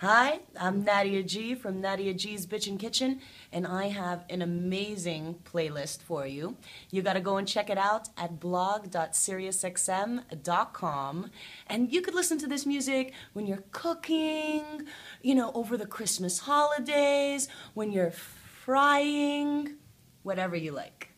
Hi, I'm Nadia G from Nadia G's Bitchin' Kitchen, and I have an amazing playlist for you. You gotta go and check it out at blog.siriusxm.com. And you could listen to this music when you're cooking, you know, over the Christmas holidays, when you're frying, whatever you like.